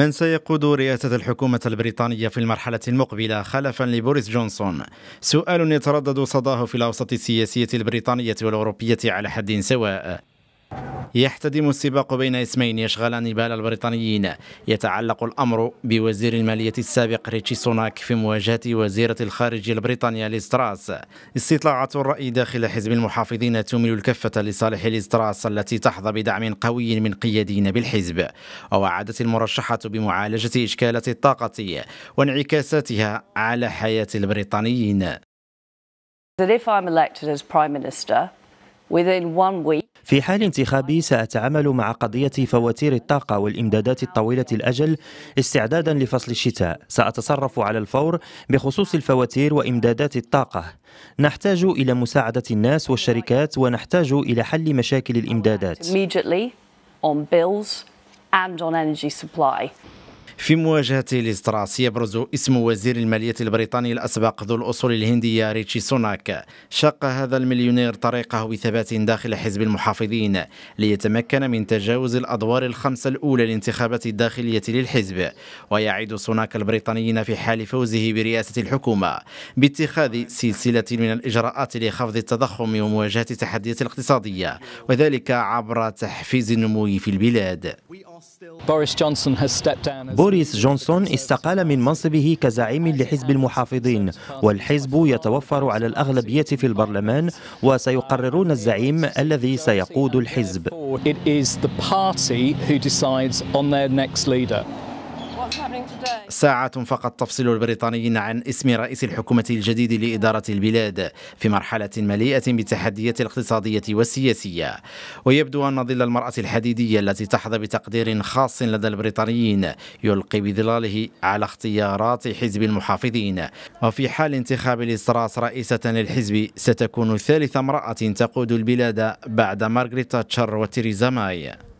من سيقود رئاسة الحكومة البريطانية في المرحلة المقبلة خلفا لبوريس جونسون؟ سؤال يتردد صداه في الأوسط السياسية البريطانية والأوروبية على حد سواء يحتدم السباق بين اسمين يشغلان بال البريطانيين يتعلق الأمر بوزير المالية السابق ريتشي سوناك في مواجهة وزيرة الخارجية البريطانية ليستراس استطلاعة الرأي داخل حزب المحافظين تميل الكفة لصالح ليستراس التي تحظى بدعم قوي من قياديين بالحزب ووعدت المرشحة بمعالجة إشكالات الطاقة وانعكاساتها على حياة البريطانيين within one week في حال انتخابي سأتعامل مع قضية فواتير الطاقة والإمدادات الطويلة الأجل استعدادا لفصل الشتاء سأتصرف على الفور بخصوص الفواتير وإمدادات الطاقة نحتاج إلى مساعدة الناس والشركات ونحتاج إلى حل مشاكل الإمدادات في مواجهة للصراعات يبرز اسم وزير المالية البريطاني الأسبق ذو الأصول الهندية ريتشي سوناك شق هذا المليونير طريقه بثبات داخل حزب المحافظين ليتمكن من تجاوز الأدوار الخمسة الأولى للانتخابات الداخلية للحزب ويعيد سوناك البريطانيين في حال فوزه برئاسة الحكومة باتخاذ سلسلة من الإجراءات لخفض التضخم ومواجهة التحديات الاقتصادية وذلك عبر تحفيز النمو في البلاد بوريس جونسون استقال من منصبه كزعيم لحزب المحافظين والحزب يتوفر على الأغلبية في البرلمان وسيقررون الزعيم الذي سيقود الحزب ساعة فقط تفصل البريطانيين عن اسم رئيس الحكومة الجديد لإدارة البلاد في مرحلة مليئة بالتحديات الاقتصادية والسياسية ويبدو أن ظل المرأة الحديدية التي تحظى بتقدير خاص لدى البريطانيين يلقي بظلاله على اختيارات حزب المحافظين وفي حال انتخاب الاستراس رئيسة للحزب ستكون ثالث امرأة تقود البلاد بعد مارغريت تاتشر وتيريزا ماي